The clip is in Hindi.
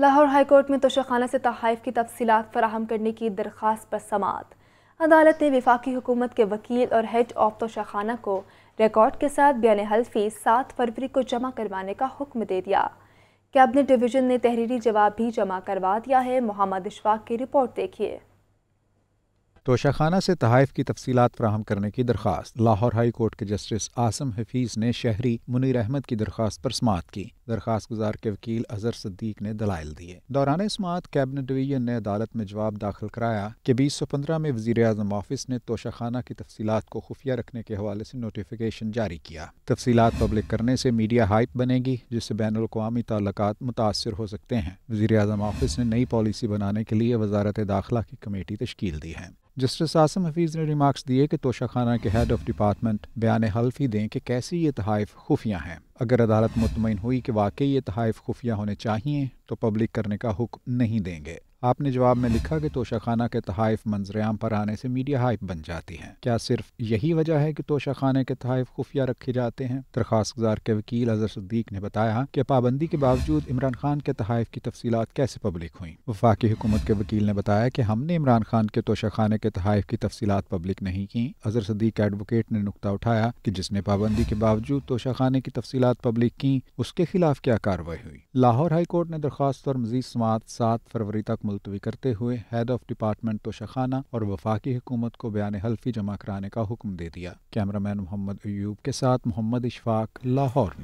लाहौर हाईकोर्ट में तोशाखाना से तहफ़ की तफसीत फराहम करने की दरख्वास्त पर समात अदालत ने विफाकी हुकूमत के वकील और हेड ऑफ तोशाखाना को रिकॉर्ड के साथ बयान हल्फी सात फरवरी को जमा करवाने का हुक्म दे दिया कैबिनेट डिवीजन ने तहरीरी जवाब भी जमा करवा दिया है मोहम्मद इशफाक की रिपोर्ट देखिए तोशाखाना से तहफ की तफसीत फ्राहम करने की दरख्वास्त लाहौर हाई कोर्ट के जस्टिस आसम हफीज़ ने शहरी मुनीर अहमद की दरख्वास्त पर समात की दरखास्त गुजार के वकील अजहर सद्दीक ने दलाइल दिए दौरान समात कैबिनेट डिवीजन ने अदालत में जवाब दाखिल कराया कि बीस सौ पंद्रह में वजीर अजम ऑफिस ने तोशाखाना की तफसीत को खुफिया रखने के हवाले से नोटिफिकेशन जारी किया तफसीत पब्लिक करने से मीडिया हाइप बनेगी जिससे बैन अवी ताल्लक मुतासर हो सकते हैं वजी अजम ऑफिस ने नई पॉलिसी बनाने के लिए वजारत दाखिला की कमेटी तश्कील दी है जस्टिस आसम हफीज़ ने रिमार्क्स दिए कि तोशाखाना के हेड ऑफ डिपार्टमेंट बयान हल्फी दें कि कैसी ये तहफ खुफिया हैं अगर अदालत मुतमिन हुई कि वाकई ये तहफ़ खुफिया होने चाहिए तो पब्लिक करने का हुक्म नहीं देंगे आपने जवाब में लिखा कि तोशाखाना के तहफ मंजरेआम पर आने से मीडिया हाइप बन जाती है क्या सिर्फ यही वजह है कि तोशाखाना के तहफ खुफिया रखे जाते हैं दरखास्तगार के वकील अजहर सद्दीक ने बताया कि पाबंदी के बावजूद इमरान खान के तहफ की तफसीत कैसे पब्लिक हुई वफाकी हुकूमत के वकील ने बताया कि हमने इमरान खान के तोशाखाना के तहफ की तफसीत पब्लिक नहीं की अजहर सद्दीक एडवोकेट ने नुकता उठाया कि जिसने पाबंदी के बावजूद तोशाखाना की तफसीत पब्लिक की उसके खिलाफ क्या कार्रवाई हुई लाहौर हाईकोर्ट ने दरखास्त और मजीद समात सात फरवरी तक मुलतवी करते हुए हैड ऑफ डिपार्टमेंट तोशाखाना और वफाकी हुकूमत को बयान हल्फी जमा कराने का हुक्म दे दिया कैमरामैन मोहम्मद अयूब के साथ मोहम्मद इशफाक लाहौर